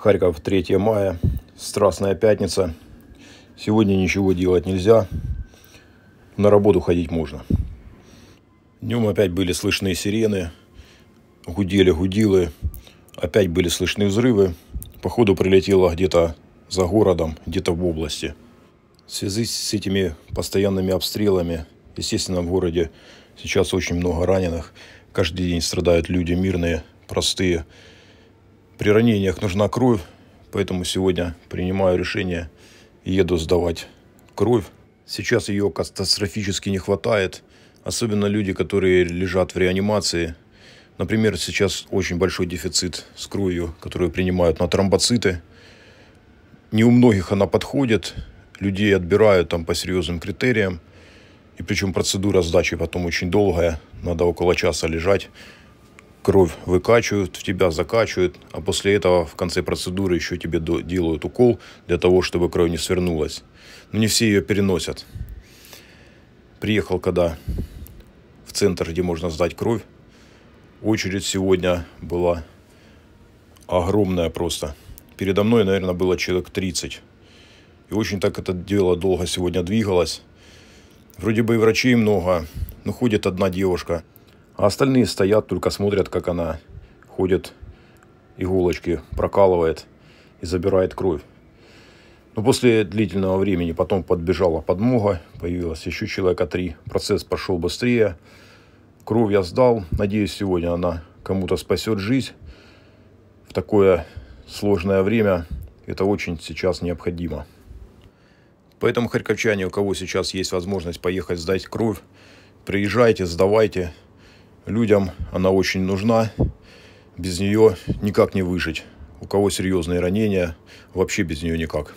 Харьков, 3 мая, Страстная пятница. Сегодня ничего делать нельзя, на работу ходить можно. Днем опять были слышны сирены, гудели гудилы, опять были слышны взрывы. Походу прилетело где-то за городом, где-то в области. В связи с этими постоянными обстрелами, естественно, в городе сейчас очень много раненых. Каждый день страдают люди мирные, простые. При ранениях нужна кровь, поэтому сегодня принимаю решение, еду сдавать кровь. Сейчас ее катастрофически не хватает, особенно люди, которые лежат в реанимации. Например, сейчас очень большой дефицит с кровью, которую принимают на тромбоциты. Не у многих она подходит, людей отбирают там по серьезным критериям. И причем процедура сдачи потом очень долгая, надо около часа лежать кровь выкачивают, в тебя закачивают, а после этого в конце процедуры еще тебе делают укол для того, чтобы кровь не свернулась. Но ну, не все ее переносят. Приехал когда в центр, где можно сдать кровь. Очередь сегодня была огромная просто. Передо мной, наверное, было человек 30. И очень так это дело долго сегодня двигалось. Вроде бы и врачей много, но ходит одна девушка – а остальные стоят, только смотрят, как она ходит, иголочки прокалывает и забирает кровь. Но после длительного времени потом подбежала подмога, появилось еще человека три. Процесс пошел быстрее. Кровь я сдал. Надеюсь, сегодня она кому-то спасет жизнь. В такое сложное время это очень сейчас необходимо. Поэтому, харьковчане, у кого сейчас есть возможность поехать сдать кровь, приезжайте, сдавайте – людям она очень нужна. Без нее никак не выжить. У кого серьезные ранения, вообще без нее никак.